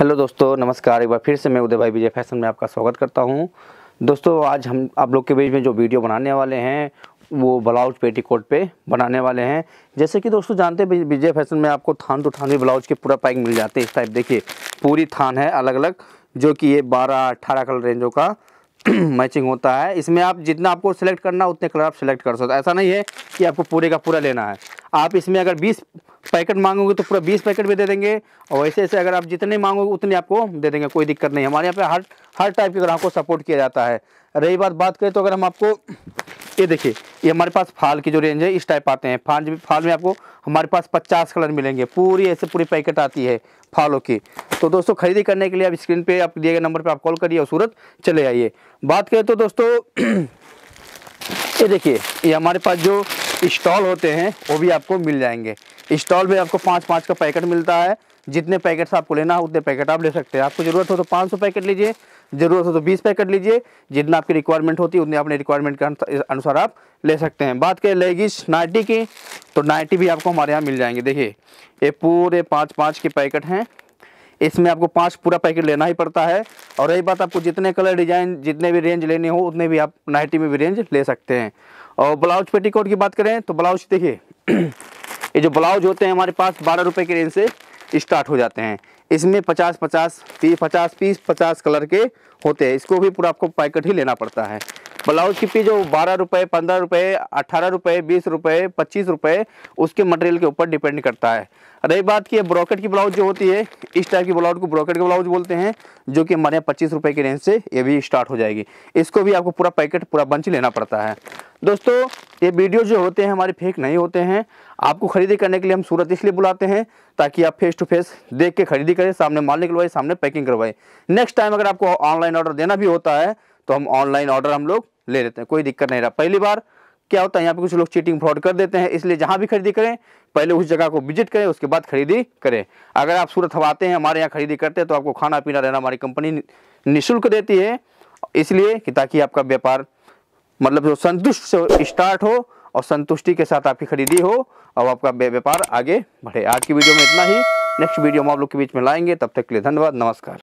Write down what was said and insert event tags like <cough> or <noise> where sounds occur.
hello दोस्तों नमस्कार एक बार फिर से मैं उदय भाई विजय फैशन में आपका स्वागत करता हूं दोस्तों आज हम आप लोग के बीच में जो वीडियो बनाने वाले हैं वो ब्लाउज पेटीकोट पे बनाने वाले हैं जैसे कि दोस्तों जानते हैं विजय फैशन में आपको थान टू तो थान भी ब्लाउज के पूरा पैक मिल जाते हैं इस टाइप देखिए पूरी थान है अलग अलग जो कि ये बारह अट्ठारह कलर रेंजों का मैचिंग <clears throat> होता है इसमें आप जितना आपको सिलेक्ट करना उतने कलर आप सेलेक्ट कर सकते ऐसा नहीं है कि आपको पूरे का पूरा लेना है आप इसमें अगर बीस पैकेट मांगोगे तो पूरा बीस पैकेट भी दे देंगे और वैसे ऐसे अगर आप जितने मांगोगे उतने आपको दे देंगे कोई दिक्कत नहीं हमारे यहाँ पे हर हर टाइप के ग्राहक को सपोर्ट किया जाता है रही बात बात करें तो अगर हम आपको ये देखिए ये हमारे पास फाल की जो रेंज है इस टाइप आते हैं फाल फाल में आपको हमारे पास पचास कलर मिलेंगे पूरी ऐसे पूरी पैकेट आती है फालों की तो दोस्तों खरीदी करने के लिए आप स्क्रीन पर आप दिए गए नंबर पर आप कॉल करिए और सूरत चले आइए बात करें तो दोस्तों <clears throat> ये देखिए ये हमारे पास जो स्टॉल होते हैं वो भी आपको मिल जाएंगे स्टॉल में आपको पाँच पाँच का पैकेट मिलता है जितने पैकेट्स आपको लेना हो उतने पैकेट आप ले सकते हैं आपको ज़रूरत हो तो 500 पैकेट लीजिए ज़रूरत हो तो 20 पैकेट लीजिए जितना आपकी रिक्वायरमेंट होती है उतनी अपने रिक्वायरमेंट के अनुसार आप ले सकते हैं बात करें लेगीज नाइटी की तो नाइटी भी आपको हमारे यहाँ मिल जाएंगे देखिए ये पूरे पाँच पाँच के पैकेट हैं इसमें आपको पाँच पूरा पैकेट लेना ही पड़ता है और यही बात आपको जितने कलर डिज़ाइन जितने भी रेंज लेने हो उतने भी आप नाइटी में भी रेंज ले सकते हैं और ब्लाउज पेटीकोट की बात करें तो ब्लाउज देखिए <clears throat> ये जो ब्लाउज होते हैं हमारे पास बारह रुपये की रेंज से स्टार्ट हो जाते हैं इसमें पचास पचास पी पचास पीस पचास कलर के होते हैं इसको भी पूरा आपको पैकेट ही लेना पड़ता है ब्लाउज की फी जो बारह रुपये पंद्रह रुपये अट्ठारह रुपये बीस रुपये पच्चीस रुपये उसके मटेरियल के ऊपर डिपेंड करता है रही बात की ब्रॉकेट की ब्लाउज जो होती है इस टाइप की ब्लाउज को ब्रॉकेट के ब्लाउज बोलते हैं जो कि हमारे यहाँ पच्चीस रुपये की रेंज से ये भी स्टार्ट हो जाएगी इसको भी आपको पूरा पैकेट पूरा बंच लेना पड़ता है दोस्तों ये वीडियो जो होते हैं हमारे फेक नहीं होते हैं आपको खरीदी करने के लिए हम सूरत इसलिए बुलाते हैं ताकि आप फेस टू फेस देख के खरीदी करें सामने माल निकलवाए सामने पैकिंग करवाए नेक्स्ट टाइम अगर आपको ऑनलाइन ऑर्डर देना भी होता है तो हम ऑनलाइन ऑर्डर हम लोग ले लेते हैं कोई दिक्कत नहीं रहा पहली बार क्या होता है यहाँ पे कुछ लोग चीटिंग फ्रॉड कर देते हैं इसलिए जहाँ भी खरीदी करें पहले उस जगह को विजिट करें उसके बाद खरीदी करें अगर आप सूरत हवाते हैं हमारे यहाँ खरीदी करते हैं तो आपको खाना पीना रहना हमारी कंपनी निःशुल्क देती है इसलिए कि ताकि आपका व्यापार मतलब जो संतुष्ट से स्टार्ट हो और संतुष्टि के साथ आपकी खरीदी हो और आपका व्यापार आगे बढ़े आज की वीडियो में इतना ही नेक्स्ट वीडियो हम आप लोग के बीच में लाएंगे तब तक के लिए धन्यवाद नमस्कार